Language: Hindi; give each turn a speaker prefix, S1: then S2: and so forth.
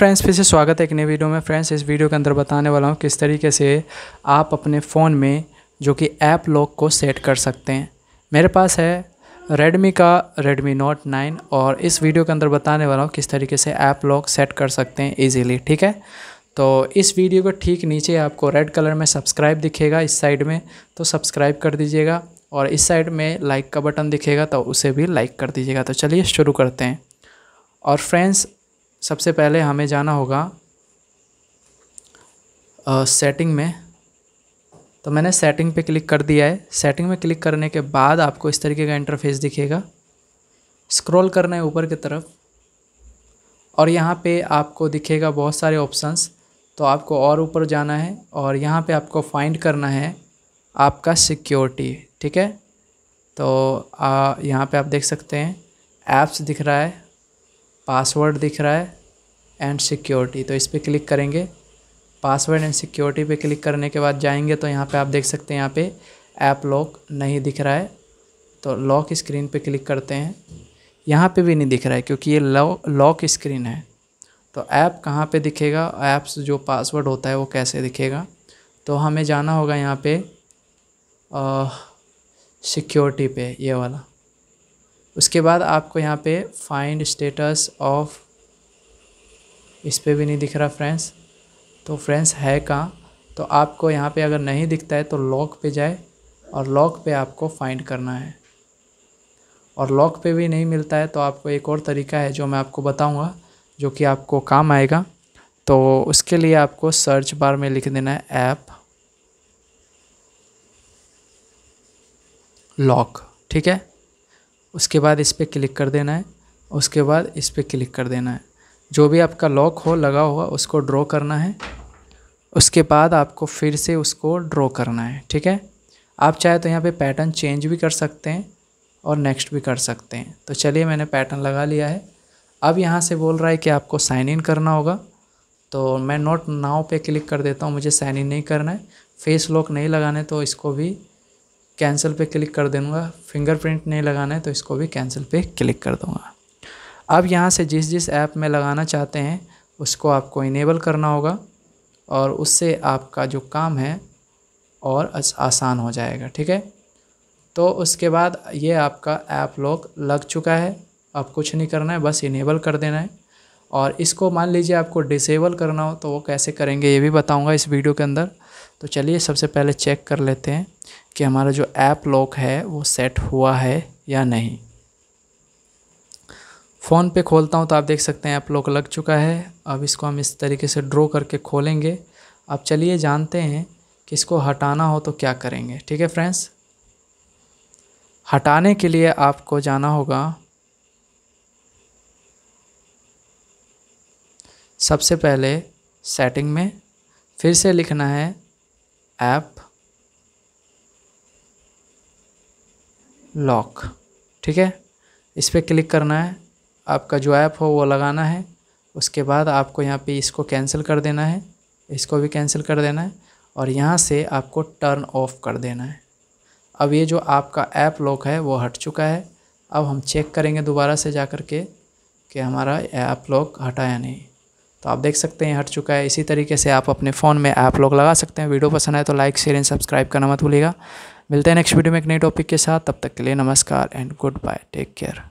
S1: फ्रेंड्स फिर से स्वागत है एक नए वीडियो में फ्रेंड्स इस वीडियो के अंदर बताने वाला हूँ किस तरीके से आप अपने फ़ोन में जो कि ऐप लॉक को सेट कर सकते हैं मेरे पास है रेडमी का रेडमी नोट 9 और इस वीडियो के अंदर बताने वाला हूँ किस तरीके से ऐप लॉक सेट कर सकते हैं ईजीली ठीक है तो इस वीडियो को ठीक नीचे आपको रेड कलर में सब्सक्राइब दिखेगा इस साइड में तो सब्सक्राइब कर दीजिएगा और इस साइड में लाइक का बटन दिखेगा तो उसे भी लाइक कर दीजिएगा तो चलिए शुरू करते हैं और फ्रेंड्स सबसे पहले हमें जाना होगा सेटिंग में तो मैंने सेटिंग पे क्लिक कर दिया है सेटिंग में क्लिक करने के बाद आपको इस तरीके का इंटरफेस दिखेगा स्क्रॉल करना है ऊपर की तरफ और यहाँ पे आपको दिखेगा बहुत सारे ऑप्शंस तो आपको और ऊपर जाना है और यहाँ पे आपको फाइंड करना है आपका सिक्योरिटी ठीक है तो यहाँ पे आप देख सकते हैं ऐप्स दिख रहा है पासवर्ड दिख रहा है एंड सिक्योरिटी तो इस पर क्लिक करेंगे पासवर्ड एंड सिक्योरिटी पे क्लिक करने के बाद जाएंगे तो यहाँ पे आप देख सकते हैं यहाँ पे ऐप लॉक नहीं दिख रहा है तो लॉक स्क्रीन पे क्लिक करते हैं यहाँ पे भी नहीं दिख रहा है क्योंकि ये लॉक स्क्रीन है तो ऐप कहाँ पे दिखेगा ऐप्स जो पासवर्ड होता है वो कैसे दिखेगा तो हमें जाना होगा यहाँ पर सिक्योरिटी पे ये वाला उसके बाद आपको यहाँ पे फाइंड स्टेटस ऑफ इस पर भी नहीं दिख रहा फ्रेंड्स तो फ्रेंड्स है कहाँ तो आपको यहाँ पे अगर नहीं दिखता है तो लॉक पे जाए और लॉक पे आपको फाइंड करना है और लॉक पे भी नहीं मिलता है तो आपको एक और तरीका है जो मैं आपको बताऊँगा जो कि आपको काम आएगा तो उसके लिए आपको सर्च बार में लिख देना है ऐप लॉक ठीक है उसके बाद इस पर क्लिक कर देना है उसके बाद इस पर क्लिक कर देना है जो भी आपका लॉक हो लगा हुआ उसको ड्रॉ करना है उसके बाद आपको फिर से उसको ड्रॉ करना है ठीक है आप चाहे तो यहाँ पे पैटर्न चेंज भी कर सकते हैं और नेक्स्ट भी कर सकते हैं तो चलिए मैंने पैटर्न लगा लिया है अब यहाँ से बोल रहा है कि आपको साइन इन करना होगा तो मैं नोट नाव पे क्लिक कर देता हूँ मुझे साइन इन नहीं करना है फेस लॉक नहीं लगाना है तो इसको भी कैंसिल पे क्लिक कर दूँगा फिंगरप्रिंट नहीं लगाना है तो इसको भी कैंसिल पे क्लिक कर दूँगा अब यहाँ से जिस जिस ऐप में लगाना चाहते हैं उसको आपको इनेबल करना होगा और उससे आपका जो काम है और आसान हो जाएगा ठीक है तो उसके बाद ये आपका ऐप लॉक लग चुका है अब कुछ नहीं करना है बस इनेबल कर देना है और इसको मान लीजिए आपको डिसेबल करना हो तो वो कैसे करेंगे ये भी बताऊंगा इस वीडियो के अंदर तो चलिए सबसे पहले चेक कर लेते हैं कि हमारा जो ऐप लॉक है वो सेट हुआ है या नहीं फ़ोन पे खोलता हूँ तो आप देख सकते हैं ऐप लॉक लग चुका है अब इसको हम इस तरीके से ड्रॉ करके खोलेंगे अब चलिए जानते हैं कि इसको हटाना हो तो क्या करेंगे ठीक है फ्रेंड्स हटाने के लिए आपको जाना होगा सबसे पहले सेटिंग में फिर से लिखना है ऐप लॉक ठीक है इस पर क्लिक करना है आपका जो ऐप हो वो लगाना है उसके बाद आपको यहाँ पे इसको कैंसिल कर देना है इसको भी कैंसिल कर देना है और यहाँ से आपको टर्न ऑफ कर देना है अब ये जो आपका ऐप लॉक है वो हट चुका है अब हम चेक करेंगे दोबारा से जा कर के कि हमारा ऐप लॉक हटा या नहीं तो आप देख सकते हैं हट चुका है इसी तरीके से आप अपने फ़ोन में ऐप लोग लगा सकते हैं वीडियो पसंद आए तो लाइक शेयर एंड सब्सक्राइब करना मत भूलिएगा मिलते हैं नेक्स्ट वीडियो में एक नए टॉपिक के साथ तब तक के लिए नमस्कार and good bye take care